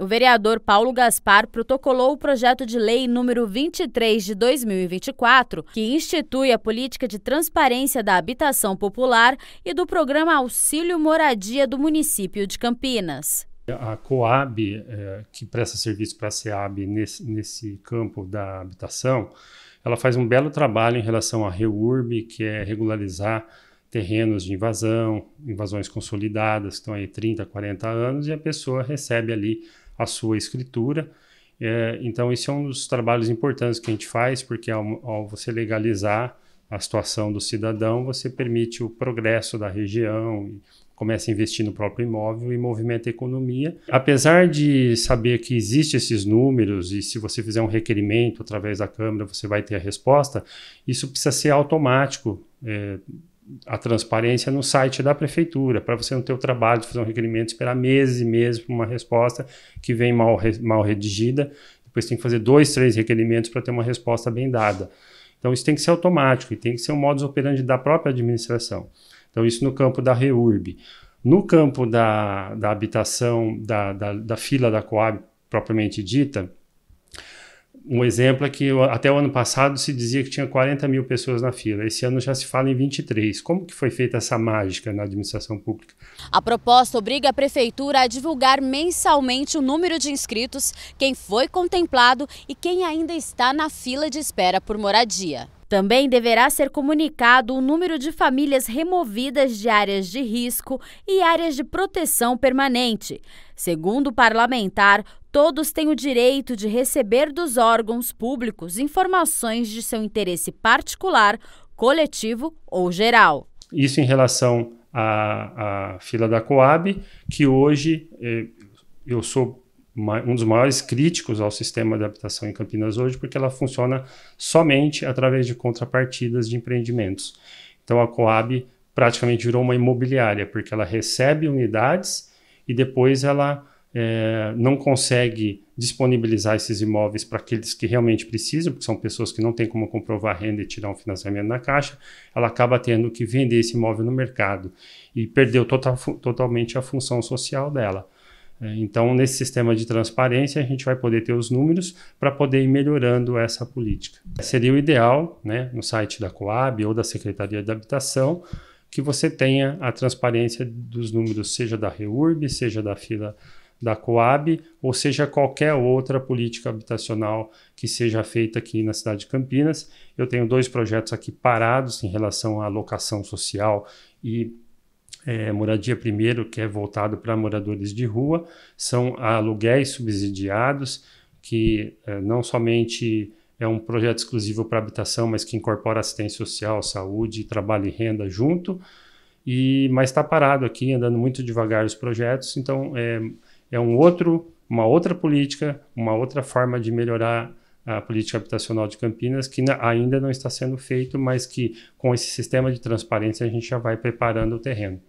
O vereador Paulo Gaspar protocolou o projeto de lei número 23 de 2024, que institui a política de transparência da habitação popular e do programa Auxílio Moradia do município de Campinas. A Coab, é, que presta serviço para a CEAB nesse, nesse campo da habitação, ela faz um belo trabalho em relação à REURB, que é regularizar terrenos de invasão, invasões consolidadas, que estão aí 30, 40 anos, e a pessoa recebe ali a sua escritura. É, então, esse é um dos trabalhos importantes que a gente faz, porque ao, ao, você legalizar a situação do cidadão, você permite o progresso da região, começa a investir no próprio imóvel e movimenta a economia. Apesar de saber que existem esses números e se você fizer um requerimento através da Câmara, você vai ter a resposta, isso precisa ser automático. É, a transparência no site da prefeitura, para você não ter o trabalho de fazer um requerimento, esperar meses e meses por uma resposta que vem mal, mal redigida, depois tem que fazer dois, três requerimentos para ter uma resposta bem dada. Então isso tem que ser automático e tem que ser um modus operandi da própria administração. Então isso no campo da REURB. No campo da, da habitação, da, da, da fila da Coab propriamente dita, um exemplo é que até o ano passado se dizia que tinha 40 mil pessoas na fila. Esse ano já se fala em 23. Como que foi feita essa mágica na administração pública? A proposta obriga a prefeitura a divulgar mensalmente o número de inscritos, quem foi contemplado e quem ainda está na fila de espera por moradia. Também deverá ser comunicado o número de famílias removidas de áreas de risco e áreas de proteção permanente. Segundo o parlamentar, Todos têm o direito de receber dos órgãos públicos informações de seu interesse particular, coletivo ou geral. Isso em relação à, à fila da Coab, que hoje eh, eu sou um dos maiores críticos ao sistema de habitação em Campinas hoje, porque ela funciona somente através de contrapartidas de empreendimentos. Então a Coab praticamente virou uma imobiliária, porque ela recebe unidades e depois ela é, não consegue disponibilizar esses imóveis para aqueles que realmente precisam, porque são pessoas que não têm como comprovar renda e tirar um financiamento na caixa, ela acaba tendo que vender esse imóvel no mercado e perdeu total, totalmente a função social dela. É, então, nesse sistema de transparência, a gente vai poder ter os números para poder ir melhorando essa política. Seria o ideal, né, no site da Coab ou da Secretaria da Habitação, que você tenha a transparência dos números, seja da REURB, seja da fila da Coab, ou seja, qualquer outra política habitacional que seja feita aqui na cidade de Campinas. Eu tenho dois projetos aqui parados em relação à locação social e é, moradia primeiro, que é voltado para moradores de rua, são aluguéis subsidiados, que é, não somente é um projeto exclusivo para habitação, mas que incorpora assistência social, saúde, trabalho e renda junto. E, mas está parado aqui, andando muito devagar os projetos, então é, é um outro, uma outra política, uma outra forma de melhorar a política habitacional de Campinas, que ainda não está sendo feito, mas que com esse sistema de transparência a gente já vai preparando o terreno.